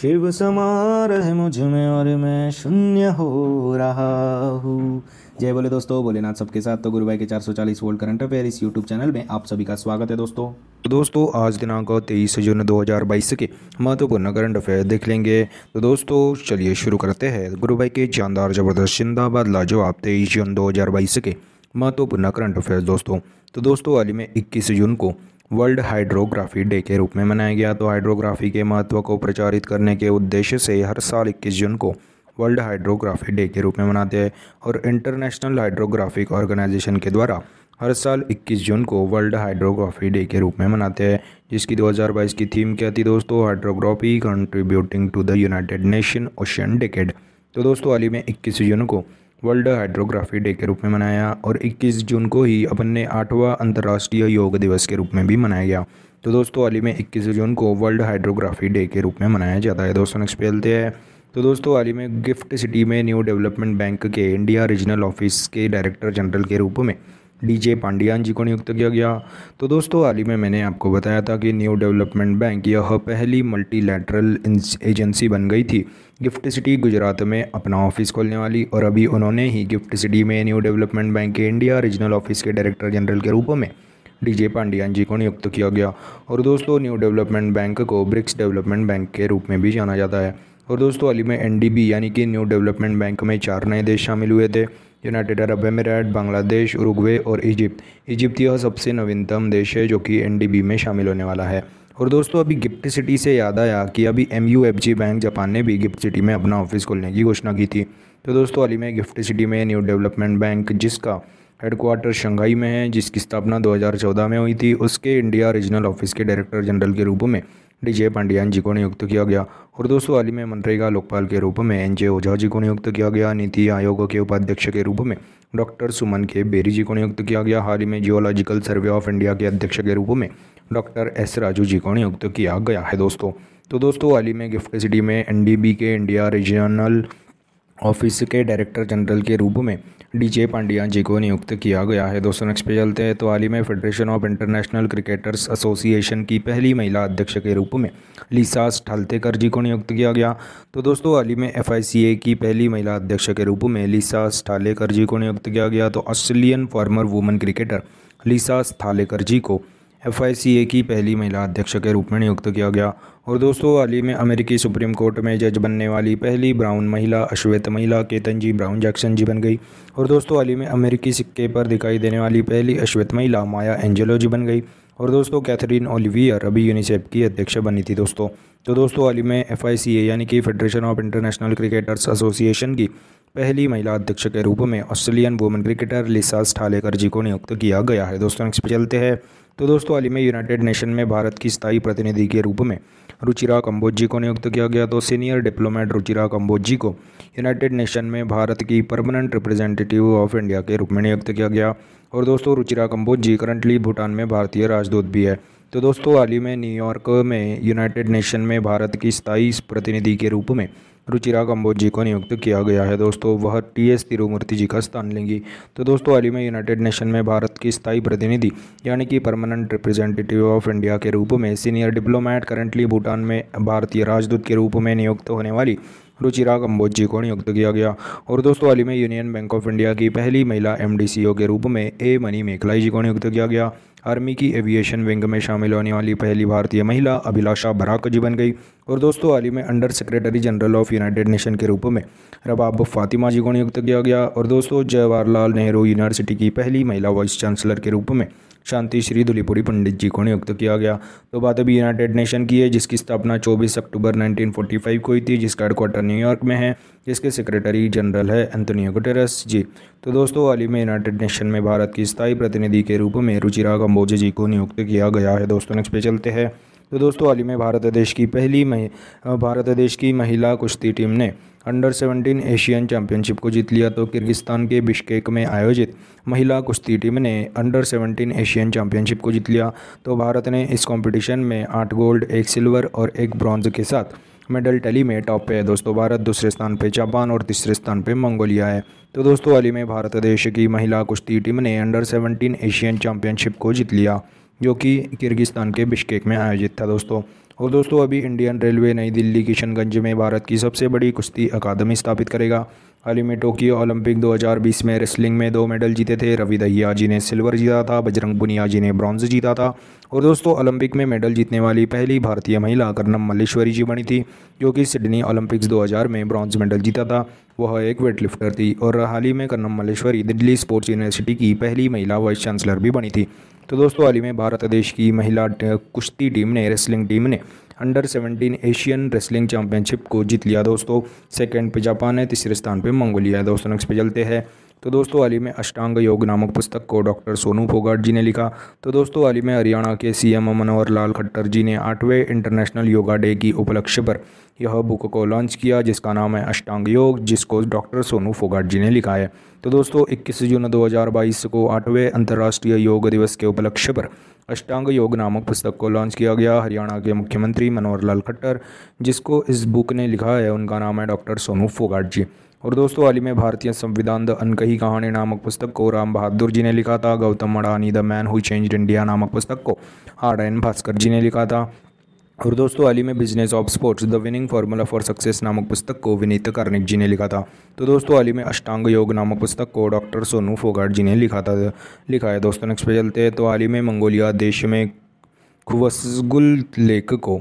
शिव समार है मुझ में और मैं शून्य हो रहा हूँ जय बोले दोस्तों भोलेनाथ सबके साथ तो गुरु भाई के 440 वोल्ट करंट अफेयर इस यूट्यूब चैनल में आप सभी का स्वागत है दोस्तों तो दोस्तों आज दिनांक 23 जून 2022 के महत्वपूर्ण करंट अफेयर देख लेंगे तो दोस्तों चलिए शुरू करते हैं गुरु भाई के जानदार जबरदस्त जिंदाबाद लाजो आप तेईस जून दो के महत्वपूर्ण करंट अफेयर दोस्तों तो दोस्तों हाल में इक्कीस जून को वर्ल्ड हाइड्रोग्राफी डे के रूप में मनाया गया तो हाइड्रोग्राफी के महत्व को प्रचारित करने के उद्देश्य से हर साल इक्कीस जून को वर्ल्ड हाइड्रोग्राफी डे के रूप में मनाते हैं और इंटरनेशनल हाइड्रोग्राफिक ऑर्गेनाइजेशन के द्वारा हर साल 21 जून को वर्ल्ड हाइड्रोग्राफी डे के रूप में मनाते हैं जिसकी 2022 की थीम क्या थी दोस्तों hydrography contributing to the United Nation Ocean Decade तो दोस्तों हाल में इक्कीस जून को वर्ल्ड हाइड्रोग्राफी डे के रूप में मनाया और 21 जून को ही अपन ने आठवां अंतर्राष्ट्रीय योग दिवस के रूप में भी मनाया गया तो दोस्तों हाल ही में इक्कीस जून को वर्ल्ड हाइड्रोग्राफी डे के रूप में मनाया जाता है दोस्तों नेक्स्ट पहलते है तो दोस्तों हाल ही में गिफ्ट सिटी में न्यू डेवलपमेंट बैंक के इंडिया रीजनल ऑफिस के डायरेक्टर जनरल के रूप में डीजे पांडियान जी को नियुक्त किया गया तो दोस्तों हाल ही में मैंने आपको बताया था कि न्यू डेवलपमेंट बैंक यह पहली लेटरल एजेंसी बन गई थी गिफ्ट सिटी गुजरात में अपना ऑफिस खोलने वाली और अभी उन्होंने ही गिफ्ट सिटी में न्यू डेवलपमेंट बैंक के इंडिया रीजनल ऑफिस के डायरेक्टर जनरल के रूप में डीजे पांडियान जी को नियुक्त किया गया और दोस्तों न्यू डेवलपमेंट बैंक को ब्रिक्स डेवलपमेंट बैंक के रूप में भी जाना जाता है और दोस्तों हाल ही में एन यानी कि न्यू डेवलपमेंट बैंक में चार नए देश शामिल हुए थे United Arab Emirates Bangladesh Uruguay और इजिप्ट इजिप्ट यह सबसे नवीनतम देश है जो कि एन में शामिल होने वाला है और दोस्तों अभी गिफ्ट सिटी से याद आया कि अभी एम बैंक जापान ने भी गिफ्ट सिटी में अपना ऑफिस खोलने की घोषणा की थी तो दोस्तों हाल ही में गिफ्ट सिटी में न्यू डेवलपमेंट बैंक जिसका हेडक्वार्टर शंघाई में है जिसकी स्थापना 2014 में हुई थी उसके इंडिया रीजनल ऑफिस के डायरेक्टर जनरल के रूप में डीजे पांडियान जी को नियुक्त किया गया और दोस्तों हाल ही में मनरेगा लोकपाल के रूप में एन जे ओझा जी को नियुक्त किया गया नीति आयोग के उपाध्यक्ष के रूप में डॉक्टर सुमन के बेरी जी को नियुक्त किया गया हाल ही में जियोलॉजिकल सर्वे ऑफ इंडिया के अध्यक्ष के रूप में डॉक्टर एस राजू जी को नियुक्त किया गया है दोस्तों तो दोस्तों हाल ही में गिफ्ट सिटी में एन के इंडिया रीजनल ऑफिस के डायरेक्टर जनरल के रूप में डीजे पांड्या जी को नियुक्त किया गया है दोस्तों नेक्स्ट पे चलते हैं तो हाल ही में Federation of International Cricketers Association की पहली महिला अध्यक्ष के रूप में लिसा ठालतेकर जी को नियुक्त किया गया तो दोस्तों हाल ही में एफ की पहली महिला अध्यक्ष के रूप में लिसा ठालेकर जी को नियुक्त किया गया तो Australian former women cricketer Lisa Sthalekar ji को एफ की पहली महिला अध्यक्ष के रूप में नियुक्त किया गया और दोस्तों हाल ही में अमेरिकी सुप्रीम कोर्ट में जज बनने वाली पहली ब्राउन महिला अश्वेत महिला Ketanji Brown Jackson ji बन गई और दोस्तों हाल ही में अमेरिकी सिक्के पर दिखाई देने वाली पहली अश्वेत महिला माया एंजेलो जी बन गई और दोस्तों कैथरीन ओलिवियर अभी यूनिसेफ की अध्यक्ष बनी थी दोस्तों तो दोस्तों हाल ही में एफ यानी कि Federation of International Cricketers Association की पहली महिला अध्यक्ष के रूप में Australian women cricketer Lisa Sthalekar ji को नियुक्त किया गया है दोस्तों नेक्स्ट पर चलते हैं तो दोस्तों हाल ही में यूनाइटेड नेशन में भारत की स्थायी प्रतिनिधि के रूप में रुचिरा कम्बोज को नियुक्त किया गया तो सीनियर डिप्लोमेट रुचिरा कम्बोज को यूनाइटेड नेशन में भारत की परमानेंट रिप्रेजेंटेटिव ऑफ इंडिया के रूप में नियुक्त किया गया और दोस्तों रुचिरा कम्बोज करंटली भूटान में भारतीय राजदूत भी है तो दोस्तों हाल ही में न्यूयॉर्क में यूनाइटेड नेशन में भारत की स्थायी प्रतिनिधि के रूप में रुचिरा कंबोज जी को नियुक्त किया गया है दोस्तों वह टी एस तिरुमूर्ति जी का स्थान लेंगी तो दोस्तों हाल ही में यूनाइटेड नेशन में भारत की स्थायी प्रतिनिधि यानी कि परमानेंट रिप्रेजेंटेटिव ऑफ इंडिया के रूप में सीनियर डिप्लोमैट करंटली भूटान में भारतीय राजदूत के रूप में नियुक्त होने वाली रुचिरा कंबोज जी को नियुक्त किया गया और दोस्तों हाल ही में यूनियन बैंक ऑफ इंडिया की पहली महिला एम के रूप में ए मनी मेखलाई जी को नियुक्त किया गया आर्मी की एविएशन विंग में शामिल होने वाली पहली भारतीय महिला अभिलाषा जी बन गई और दोस्तों हाल ही में under secretary general of United Nation के रूप में रबाब फातिमा जी को नियुक्त किया गया और दोस्तों जवाहरलाल नेहरू यूनिवर्सिटी की पहली महिला वाइस चांसलर के रूप में शांति श्री दुलीपुरी पंडित जी को नियुक्त किया गया तो बात अभी यूनाइटेड नेशन की है जिसकी स्थापना 24 अक्टूबर 1945 को हुई थी जिसका हेडक्वार्टर न्यूयॉर्क में है जिसके सेक्रेटरी जनरल है एंतोनियो गुटेरस जी तो दोस्तों हाल ही में यूनाइटेड नेशन में भारत की स्थायी प्रतिनिधि के रूप में रुचिराग कंबोजे जी को नियुक्त किया गया है दोस्तों नेक्स्ट पे चलते हैं तो दोस्तों हाल ही में भारत देश की पहली भारत देश की महिला कुश्ती टीम ने अंडर 17 एशियन चैंपियनशिप को जीत लिया तो किर्गिस्तान के बिश्केक में आयोजित महिला कुश्ती टीम ने अंडर 17 एशियन चैंपियनशिप को जीत लिया तो भारत ने इस कंपटीशन में आठ गोल्ड एक सिल्वर और एक ब्रॉन्ज के साथ मेडल टली में टॉप पे है दोस्तों भारत दूसरे स्थान पे जापान और तीसरे स्थान पे मंगोलिया है तो दोस्तों अली में भारत देश की महिला कुश्ती टीम ने अंडर 17 एशियन चैम्पियनशिप को जीत लिया जो कि किर्गिस्तान के बिश्केक में आयोजित था दोस्तों और दोस्तों अभी इंडियन रेलवे नई दिल्ली किशनगंज में भारत की सबसे बड़ी कुश्ती अकादमी स्थापित करेगा हाल ही में टोक्यो ओलंपिक 2020 में रेसलिंग में दो मेडल जीते थे रवि दहिया जी ने सिल्वर जीता था बजरंग पुनिया जी ने ब्रॉन्ज जीता था और दोस्तों ओलंपिक में मेडल जीतने वाली पहली भारतीय महिला कर्नम मल्लेश्वरी जी बनी थी जो कि सिडनी ओलंपिक्स 2000 में ब्रॉन्ज मेडल जीता था वह एक वेट लिफ्टर थी और हाल ही में कर्नम मल्लेश्वरी दिल्ली स्पोर्ट्स यूनिवर्सिटी की पहली महिला वाइस चांसलर भी बनी थी तो दोस्तों हाल ही में भारत देश की महिला कुश्ती टीम ने रेसलिंग टीम ने अंडर 17 एशियन रेसलिंग चैंपियनशिप को जीत लिया दोस्तों सेकंड पे जापान है तीसरे स्थान पे मंगोलिया है दोस्तों नेक्स्ट पे चलते हैं तो दोस्तों हाल ही में अष्टांग योग नामक पुस्तक को डॉक्टर सोनू फोगाट जी ने लिखा तो दोस्तों हाल ही में हरियाणा के सीएम मनोहर लाल खट्टर जी ने आठवें इंटरनेशनल योगा डे की उपलक्ष्य पर यह बुक को लॉन्च किया जिसका नाम है अष्टांग योग जिसको डॉक्टर सोनू फोगाट जी ने लिखा है तो दोस्तों इक्कीस जून दो को आठवें अंतर्राष्ट्रीय योग दिवस के उपलक्ष्य पर अष्टांग योग नामक पुस्तक को लॉन्च किया गया हरियाणा के मुख्यमंत्री मनोहर लाल खट्टर जिसको इस बुक ने लिखा है उनका नाम है डॉक्टर सोनू फोगाट जी और दोस्तों हाल ही में भारतीय संविधान द अनकही कहानी नामक पुस्तक को राम बहादुर जी ने लिखा था Gautam Adani the man who change India नामक पुस्तक को आर एन भास्कर जी ने लिखा था और दोस्तों अली में business of sports the winning formula for success नामक पुस्तक को विनीत कार्निक जी ने लिखा था तो दोस्तों अली में अष्टांग योग नामक पुस्तक को डॉक्टर सोनू फोगाट जी ने लिखा था लिखा है दोस्तों नेक्स्ट पे चलते हैं तो अली में मंगोलिया देश में खुवसगुल लेक को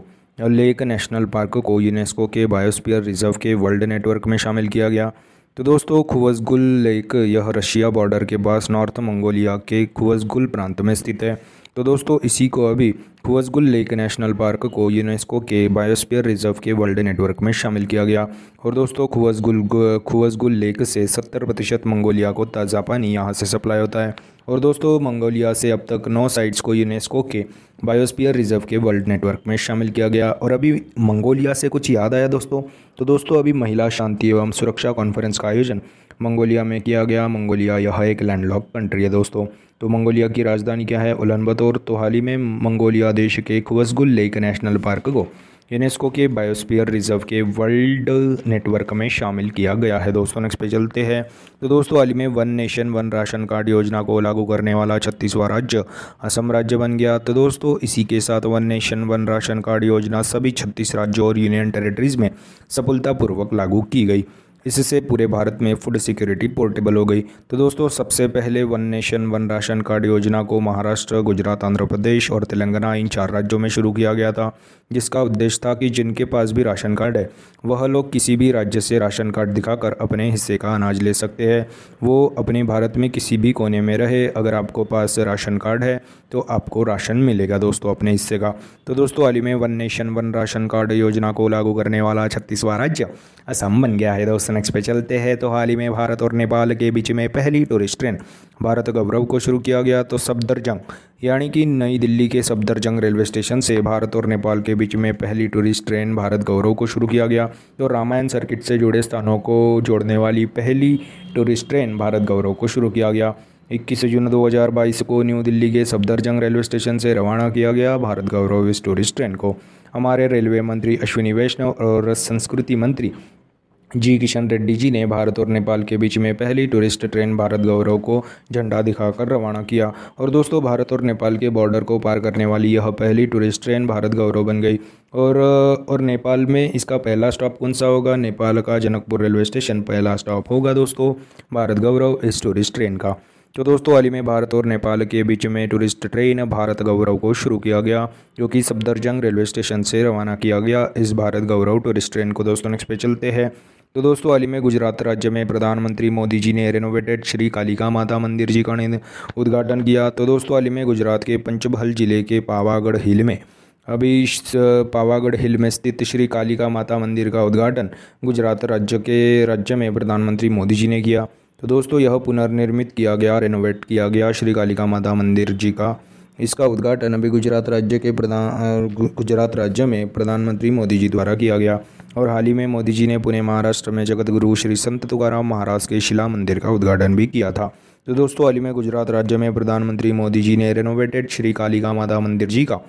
लेक नेशनल पार्क को यूनेस्को के बायोस्पियर रिजर्व के वर्ल्ड नेटवर्क में शामिल किया गया तो दोस्तों खुवसगुल लेक यह रशिया बॉर्डर के पास नॉर्थ मंगोलिया के खुवसगुल प्रांत में स्थित है तो दोस्तों इसी को अभी खुवसगुल लेक नेशनल पार्क को यूनेस्को के बायोस्फीयर रिजर्व के वर्ल्ड नेटवर्क में शामिल किया गया और दोस्तों खुवसगुल खुवसगुल लेक से 70 प्रतिशत मंगोलिया को ताज़ा पानी यहाँ से सप्लाई होता है और दोस्तों मंगोलिया से अब तक नौ साइट्स को यूनेस्को के बायोस्पियर रिजर्व के वर्ल्ड नेटवर्क में शामिल किया गया और अभी मंगोलिया से कुछ याद आया दोस्तों तो दोस्तों अभी महिला शांति एवं सुरक्षा कॉन्फ्रेंस का आयोजन मंगोलिया में किया गया मंगोलिया यह एक लैंडलॉक कंट्री है दोस्तों तो मंगोलिया की राजधानी क्या है उलन तो हाल ही में मंगोलिया देश के खुवसगुल लेक नेशनल पार्क को यूनेस्को के बायोस्फीयर रिजर्व के वर्ल्ड नेटवर्क में शामिल किया गया है दोस्तों नेक्स्ट पे चलते हैं तो दोस्तों हाल ही में one nation one ration card योजना को लागू करने वाला छत्तीसवां राज्य असम राज्य बन गया तो दोस्तों इसी के साथ one nation one ration card योजना सभी छत्तीस राज्यों और यूनियन टेरेटरीज़ में सफलतापूर्वक लागू की गई इससे पूरे भारत में फूड सिक्योरिटी पोर्टेबल हो गई तो दोस्तों सबसे पहले one nation one ration card योजना को महाराष्ट्र गुजरात आंध्र प्रदेश और तेलंगाना इन चार राज्यों में शुरू किया गया था जिसका उद्देश्य था कि जिनके पास भी राशन कार्ड है वह लोग किसी भी राज्य से राशन कार्ड दिखाकर अपने हिस्से का अनाज ले सकते हैं वो अपने भारत में किसी भी कोने में रहे अगर आपको पास राशन कार्ड है तो आपको राशन मिलेगा दोस्तों अपने हिस्से का तो दोस्तों हाल ही में one nation one ration card योजना को लागू करने वाला छत्तीसवां राज्य असम बन गया है दोस्तों नेक्स्ट पे चलते हैं तो हाल ही में भारत और नेपाल के बीच में पहली टूरिस्ट ट्रेन भारत गौरव को शुरू किया गया तो सफदरजंग यानी कि नई दिल्ली के सफदरजंग रेलवे स्टेशन से भारत और नेपाल के बीच में पहली टूरिस्ट ट्रेन भारत गौरव को शुरू किया गया तो रामायण सर्किट से जुड़े स्थानों को जोड़ने वाली पहली टूरिस्ट ट्रेन भारत गौरव को शुरू किया गया इक्कीस जून 2022 को न्यू दिल्ली के सफदरजंग रेलवे स्टेशन से रवाना किया गया भारत गौरव इस टूरिस्ट ट्रेन को हमारे रेलवे मंत्री अश्विनी वैष्णव और संस्कृति मंत्री जी किशन रेड्डी जी ने भारत और नेपाल के बीच में पहली टूरिस्ट ट्रेन भारत गौरव को झंडा दिखाकर रवाना किया और दोस्तों भारत और नेपाल के बॉर्डर को पार करने वाली यह पहली टूरिस्ट ट्रेन भारत गौरव बन गई और और नेपाल में इसका पहला स्टॉप कौन सा होगा नेपाल का जनकपुर रेलवे स्टेशन पहला स्टॉप होगा दोस्तों भारत गौरव इस टूरिस्ट ट्रेन का तो दोस्तों हाल ही में भारत और नेपाल के बीच में टूरिस्ट ट्रेन भारत गौरव को शुरू किया गया जो कि सफदरजंग रेलवे स्टेशन से रवाना किया गया इस भारत गौरव टूरिस्ट ट्रेन को दोस्तों नेक्स्ट पे चलते हैं तो दोस्तों हाल ही में गुजरात राज्य में प्रधानमंत्री मोदी जी ने रेनोवेटेड श्री कालिका माता मंदिर जी का उद्घाटन किया तो दोस्तों हाल ही में गुजरात के पंचमहल जिले के पावागढ़ हिल में अभी पावागढ़ हिल में स्थित श्री कालिका माता मंदिर का उद्घाटन गुजरात राज्य के राज्य में प्रधानमंत्री मोदी जी ने किया तो दोस्तों यह पुनर्निर्मित किया गया रेनोवेट किया गया श्री कालिका माता मंदिर जी का इसका उद्घाटन अभी गुजरात राज्य के प्रधान गुजरात राज्य में प्रधानमंत्री मोदी जी द्वारा किया गया और हाल ही में मोदी जी ने पुणे महाराष्ट्र में जगतगुरु श्री संत तुकाराम महाराज के शिला मंदिर का उद्घाटन भी किया था तो दोस्तों हाल ही में गुजरात राज्य में प्रधानमंत्री मोदी जी ने रेनोवेटेड श्री कालिका माता मंदिर जी का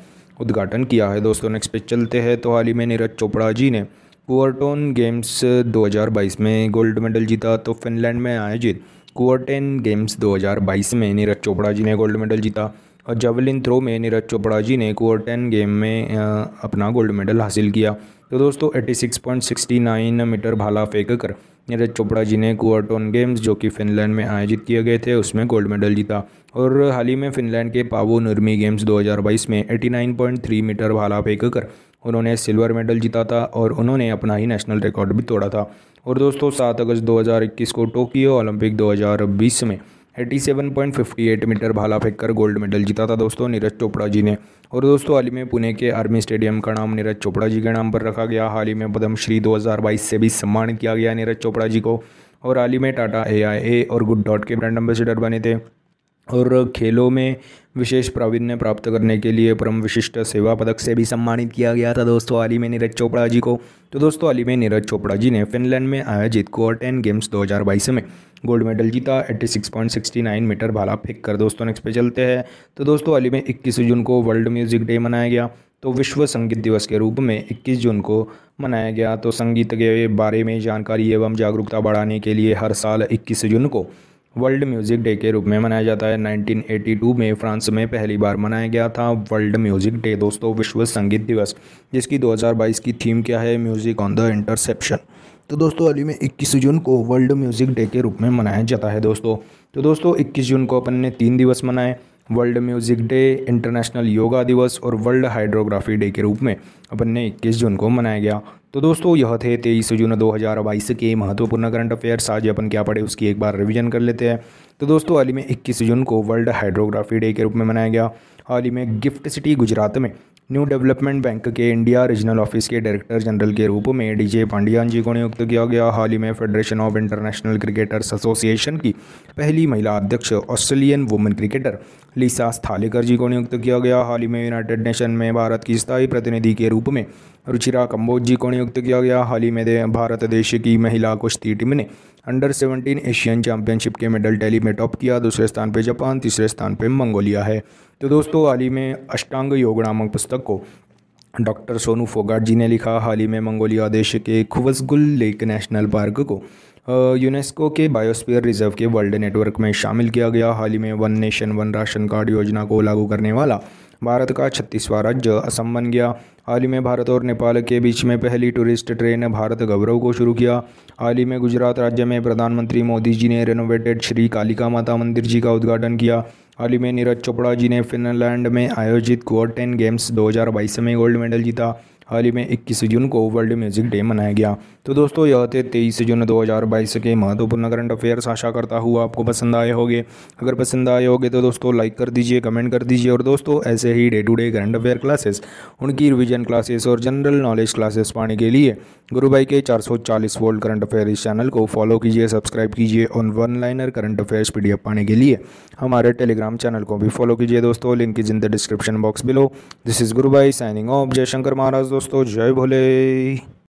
उद्घाटन किया है दोस्तों नेक्स्ट पे चलते हैं तो हाल ही में नीरज चोपड़ा जी ने कुआरटोन गेम्स 2022 में गोल्ड मेडल जीता तो फिनलैंड में आयोजित कुआरटेन गेम्स 2022 में नीरज चोपड़ा जी ने गोल्ड मेडल जीता और जेवलिन थ्रो में नीरज चोपड़ा जी ने कोर टेन गेम में अपना गोल्ड मेडल हासिल किया तो दोस्तों six point sixty nine meter भाला फेंक कर नीरज चोपड़ा जी ने कुआटोन गेम्स जो कि फिनलैंड में आयोजित किए गए थे उसमें गोल्ड मेडल जीता और हाल ही में फिनलैंड के पावो नर्मी गेम्स 2022 में 89.3 मीटर भाला फेंक कर उन्होंने सिल्वर मेडल जीता था और उन्होंने अपना ही नेशनल रिकॉर्ड भी तोड़ा था और दोस्तों सात अगस्त 2021 को टोक्यो ओलंपिक 2020 में eighty seven point fifty eight meter भाला फेंककर गोल्ड मेडल जीता था दोस्तों नीरज चोपड़ा जी ने और दोस्तों हाल ही में पुणे के आर्मी स्टेडियम का नाम नीरज चोपड़ा जी के नाम पर रखा गया हाल ही में पद्मश्री 2022 से भी सम्मानित किया गया नीरज चोपड़ा जी को और हाल ही में टाटा ए और गुड डॉट के ब्रांड एम्बेसडर बने थे और खेलों में विशेष प्रावीण्य प्राप्त करने के लिए परम विशिष्ट सेवा पदक से भी सम्मानित किया गया था दोस्तों हाल ही में नीरज चोपड़ा जी को तो दोस्तों हाल ही में नीरज चोपड़ा जी ने फिनलैंड में आयोजित कोर टेन गेम्स 2022 में गोल्ड मेडल जीता 86.69 मीटर भाला फेंक कर दोस्तों नेक्स्ट पे चलते हैं तो दोस्तों हाल ही में इक्कीस जून को वर्ल्ड म्यूजिक डे मनाया गया तो विश्व संगीत दिवस के रूप में 21 जून को मनाया गया तो संगीत के बारे में जानकारी एवं जागरूकता बढ़ाने के लिए हर साल 21 जून को वर्ल्ड म्यूज़िक डे के रूप में मनाया जाता है 1982 में फ्रांस में पहली बार मनाया गया था वर्ल्ड म्यूज़िक डे दोस्तों विश्व संगीत दिवस जिसकी 2022 की थीम क्या है म्यूज़िक ऑन द इंटरसेप्शन तो दोस्तों अली में इक्कीस जून को वर्ल्ड म्यूज़िक डे के रूप में मनाया जाता है दोस्तों तो दोस्तों इक्कीस जून को अपन ने तीन दिवस मनाए world music day international yoga दिवस और वर्ल्ड हाइड्रोग्राफी डे के रूप में अपन ने इक्कीस जून को मनाया गया तो दोस्तों यह थे तेईस जून दो हज़ार बाईस के महत्वपूर्ण करंट अफेयर्स आज अपन क्या पढ़े उसकी एक बार रिवीजन कर लेते हैं तो दोस्तों हाल ही में इक्कीस जून को वर्ल्ड हाइड्रोग्राफी डे के रूप में मनाया गया हाल ही में गिफ्ट सिटी गुजरात में न्यू डेवलपमेंट बैंक के इंडिया रीजनल ऑफिस के डायरेक्टर जनरल के रूप में जे पांडियान जी को नियुक्त किया गया हाल ही में Federation of International Cricketers Association की पहली महिला अध्यक्ष Australian women cricketer Lisa Sthalekar ji को नियुक्त किया गया हाल ही में यूनाइटेड नेशन में भारत की स्थायी प्रतिनिधि के रूप में रुचिरा कम्बोज जी को नियुक्त किया गया हाल ही में भारत देश की महिला कुश्ती टीम ने अंडर 17 एशियन चैंपियनशिप के मेडल टैली में टॉप किया दूसरे स्थान पर जापान तीसरे स्थान पर मंगोलिया है तो दोस्तों हाल ही में अष्टांग योग नामक पुस्तक को डॉक्टर सोनू फोगाट जी ने लिखा हाल ही में मंगोलिया देश के खुवसगुल लेक नेशनल पार्क को यूनेस्को के बायोस्फीयर रिजर्व के वर्ल्ड नेटवर्क में शामिल किया गया हाल ही में one nation one ration card योजना को लागू करने वाला भारत का छत्तीसवां राज्य असम बन गया हाल ही में भारत और नेपाल के बीच में पहली टूरिस्ट ट्रेन भारत गौरव को शुरू किया हाल ही में गुजरात राज्य में प्रधानमंत्री मोदी जी ने रेनोवेटेड श्री कालिका माता मंदिर जी का उद्घाटन किया हाल ही में नीरज चोपड़ा जी ने फिनलैंड में आयोजित क्वार्टेन गेम्स 2022 में गोल्ड मेडल जीता हाल ही में 21 जून को वर्ल्ड म्यूजिक डे मनाया गया तो दोस्तों यह थे तेईस जून दो हज़ार बाईस के महत्वपूर्ण करंट अफेयर्स आशा करता हूँ आपको पसंद आए होंगे अगर पसंद आए होंगे तो दोस्तों लाइक कर दीजिए कमेंट कर दीजिए और दोस्तों ऐसे ही day to day current affair classes उनकी रिविजन क्लासेस और जनरल नॉलेज क्लासेस पाने के लिए गुरु भाई के 440 वोल्ट करंट अफेयर इस चैनल को फॉलो कीजिए सब्सक्राइब कीजिए और one liner current affairs P पाने के लिए हमारे टेलीग्राम चैनल को भी फॉलो कीजिए दोस्तों link is in the description box below this is Guru Bhai signing off Jaishankar महाराज दोस्तों जय भोले